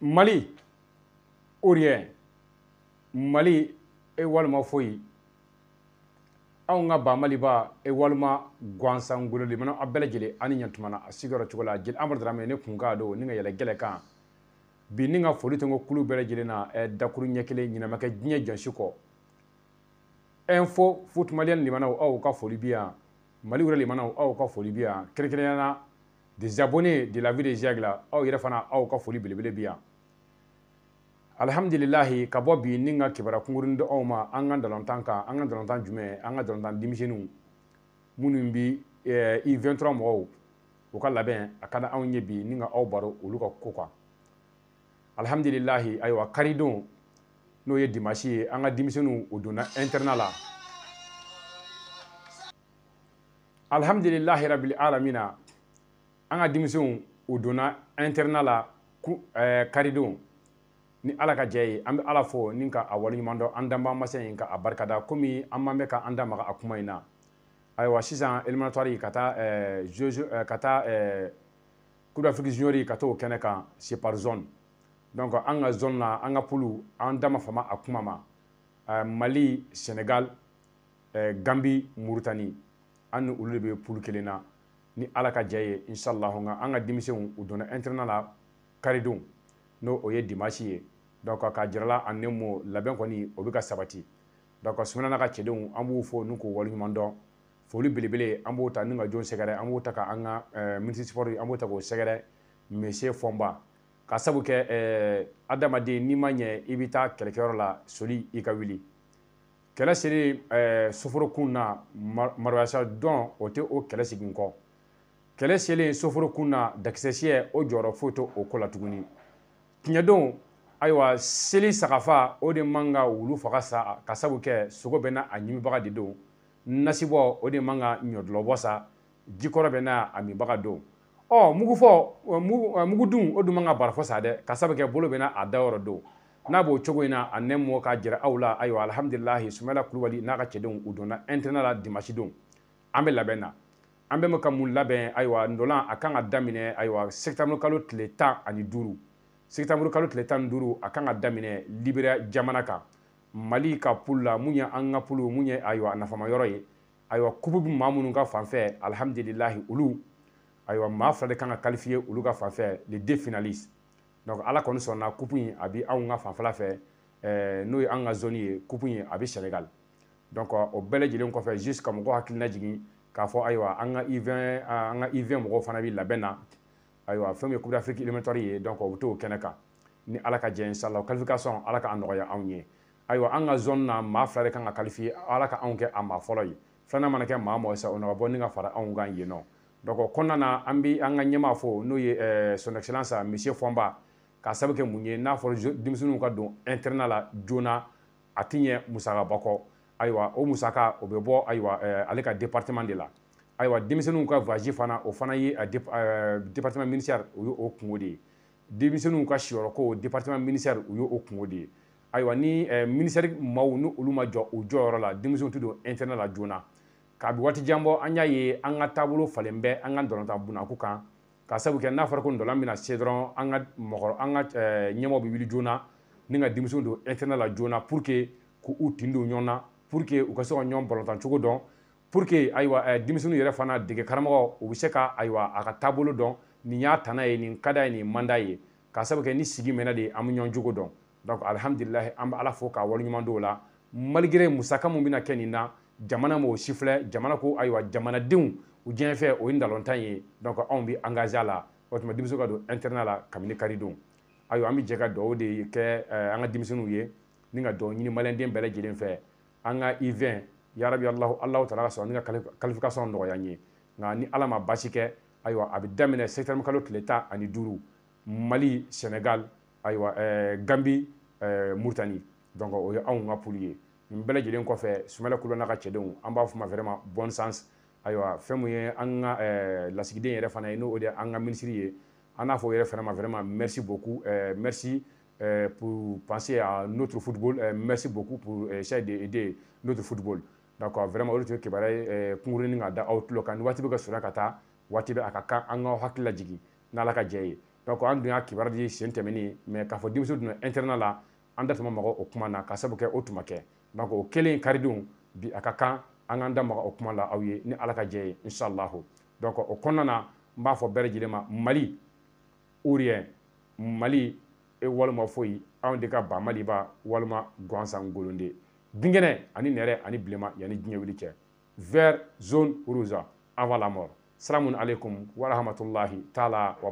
mali o mali e walima foyi anw ka ba maliba e walima gwansan gololi mana a bɛɛ lajɛlen ani ɲɛtuma na a sigiyɔrɔ cogo la jeli amadu dramɛ ne kun ka don ni ka yɛlɛ gɛlɛ kan bi ni ka foli tɛ n ko kulu bɛɛ lajɛlen na ɛ dakuru ɲɛ kelen ɲinama kɛ diɲɛ jɔnsi kɔ info foot maliyɛn limanaw aw ka foli bi yan mali wɛrɛ limanaw aw ka foli bi yan kɛrɛnkɛrɛnnenya la des abonnés de la vie de Jacques la aw yɛrɛ fana aw ka foli belebele bi yan alhamdulilahi ka bɔ bi ni ka kibaruya kunkurunin di aw ma an ka dalontan kan an ka dalontan jumɛn an ka dalontan denmisɛnninw minnu bi eh, i 23 mɔgɔw u ka labɛn a ka di anw ye bi ni ka aw baro olu ka ko kan alhamdulilahi ayiwa karidon n'o ye dimasi ye an ka denmisɛnninw o donna internet la alhamdulilahi rabil alamina an ka denmisɛnw u donna interna la karidenw ni ala ka jɛ ye an bɛ ala fɔ ni ka a waleɲuman dɔn an danba masa in ka a barikada komi an man bɛ ka an da maga a kuma in na ayiwa sisan eliminatoire ka taa euh, ka taa euh, coupe d'afrique junior ka t'o kɛnɛ kan c'est par zone donc an ka zone na an ka pulu an da ma fama a kuma ma euh, mali sénégal euh, gambi mauritanie an ni olu de bɛ pulu kelen na ni ala ka jɛ ye inshallah nka an ka denmisɛnw u donna internet la karidenw n'o o ye dimanche ye donc k'a jirala ani ne mo labɛn kɔni o bɛ ka sabati donc sumana n'a ka cɛdenw an b'u fo n'u k'u waleɲuman dɔn foli belebele an b'o ta ni ka jɔn sɛgɛrɛ an b'o ta ka an ka ministre sport an b'o ta k'o sɛgɛrɛ monsieur Fɔnba ka sabu kɛ ɛɛ adamaden n'i ma ɲɛ i bɛ taa kɛlɛkɛyɔrɔ la soli i ka wuli kɛlɛ seli ɛɛ soforokun na maroyasa dɔn o tɛ o kɛlɛ segin kɔ kɛlɛ selen soforokun na dakisɛ siyɛ o jɔyɔrɔ foyi to o ko la tuguni tiɲɛdon ayiwa seli sagafa o de man ka wulu faga sa ka sabu kɛ sogo bɛ na a ɲimibaga de don nasibɔ o de man ka ɲɔdulɔbɔ sa jikɔrɔ bɛ na a minbaga don ɔ mugufɔ mugu, mugudun o dun man ka barafɔ sa dɛ ka sabu kɛ bolo bɛ na a dayɔrɔ don n'a b'o cogo in na a nɛ mɔ k'a jira aw la ayiwa alhamdulilahi sumayila kulubali n'a ka cɛdenw u donna ɛntɛnɛ la dimasi don an bɛ labɛn na an bɛ ka mun labɛn ayiwa ndolan a kan ka daminɛ ayiwa sɛkitamuru kalo tile tan ani duuru sɛkitamuru kalo tile tan ni duuru a kan ka daminɛ liberiya jamana kan mali ka pulu la mun ye an ka pulu mun ye ayiwa nafamayɔrɔ ye ayiwa kubu bi maa minnu ka fanfɛ alihamdulilahi olu ayiwa maa fila de kan ka kalifiye olu ka fanfɛ le deux finalistes donc ala kɔni sɔnna kupu in a bi anw ka fanfɛla fɛ ɛɛ n'o ye an ka zoni ye kupu in a bi sénégal donc o bɛɛ lajɛlen kɔfɛ juste ka mɔgɔw hakilina jigin k'a fɔ ayiwa an ka i20 an ka i20 mɔgɔw fana bɛ labɛn na ayiwa fɛn min ye coupe d'afrique éliminatoire ye donc u bɛ t'o kɛnɛ kan ni ala ka jɛ inshallah qualification ala ka nɔgɔya anw ye ayiwa an ka zone na maa fila de kan ka qualifier ala ka anw kɛ a maa fɔlɔ ye filanan mana kɛ maa mɔgɔ sa o na ka bɔ ni ka fara anw kan yen nɔ donc o kɔnɔna na an bɛ an ka ɲɛmaa fo n'o ye ɛɛ son excellence monsieur Fɔnba k'a sababu kɛ mun ye n'a fɔra denmisɛnninw ka don internat la joona a ti ɲɛ musakaba kɔ ayiwa o musaka o bɛ bɔ ayiwa ale ka département de la ayiwa denmisɛnninw ka voyage fana o fana ye département ministère o ye o kungo de ye denmisɛnninw ka siyɔrɔko département ministère u ye o kungo de ye ayiwa ni ministère maaw ni olu ma jɔ u jɔyɔrɔ la denmisɛnw tɛ don internet la joona kabi waati jan bɔ an y'a ye an ka taabolo falen bɛ an ka dɔlɔnta bunako kan ka sabu kɛ n'a fɔra ko ndɔlan bɛna se dɔrɔn an ka mɔgɔ an ka ɲɛmɔgɔ bɛ wuli joona ni ka denmisɛnw don internet la joona pour que k'u tin don ɲɔgɔn na pour que u ka se ka ɲɔn balɔntan cogo dɔn pour que ayiwa denmisɛnninw yɛrɛ fana dege karamɔgɔ u bɛ se ka ayiwa a ka taabolo dɔn nin y'a tana ye nin ka d'a ye nin man d'a ye k'a sababu kɛ ni sigi mɛnna de an bɛ ɲɔn cogo dɔn donc alihamudulilayi an bɛ ala fo k'a waleɲuman dɔw la malgré musaka min bɛna kɛ nin na jamana m'o si filɛ jamana ko ayiwa jamanadenw u diɲɛ fɛ o ye nalontan ye donc anw bɛ engagé a la o tuma denmisɛnw ka don internat la kabini karidon ayiwa an bɛ jɛ ka dugawu de kɛ an ka denmisɛnninw ye ni ka dugawu ɲini maliyɛnden bɛɛ lajɛlen fɛ an ka i20 yarabi alahu alahu taala ka sɔrɔ ni ka qualification nɔgɔya n ye nka ni ala ma basi kɛ ayiwa a bɛ daminɛ septembre kalo tile tan ani duuru mali senegal ayiwa ɛɛ gambi ɛɛ murutani donc o ye anw ka pool ye nin bɛɛ lajɛlen kɔfɛ sumala kulubali n'a ka cɛdenw an b'a fɔ ma vraiment bon sens ayiwa fɛn min ye an ka ɛɛ lasigiden yɛrɛ fana ye n'o de ye an ka minisiri ye an n'a fɔ o yɛrɛ fana ma vraiment merci beaucoup ɛɛ merci. Euh, pour penser à notre football. Euh, merci beaucoup pour essayer euh, d'aider notre football. D'accord, vraiment, olu tun ye kibaruya ye kunkurunin ka da aw tulo kan ni waati bɛ ka surunya ka taa waati bɛ a ka kan an k'aw hakili lajigin n'ala ka jɛ ye. donc an dun y'a kibaru di sen tɛmɛnin mais k'a fɔ denmisɛn donna internet la an da tun ma maga o kuma na ka sabu kɛ o tun ma kɛ donc o kɛlen karidenw bi a ka kan an k'an da maga o kuma la aw ye ni ala ka jɛ ye inshallahu donc o kɔnɔna na n b'a fɔ bɛɛ lajɛlen ma mali orient mali e walima foyi anw de ka ba maliba walima gansan golonde binkɛnɛ ani nɛrɛ ani bilema yanni diɲɛ wuli cɛ vers zone rouge avant la mort salamun aleykum warahmatulahi taala wa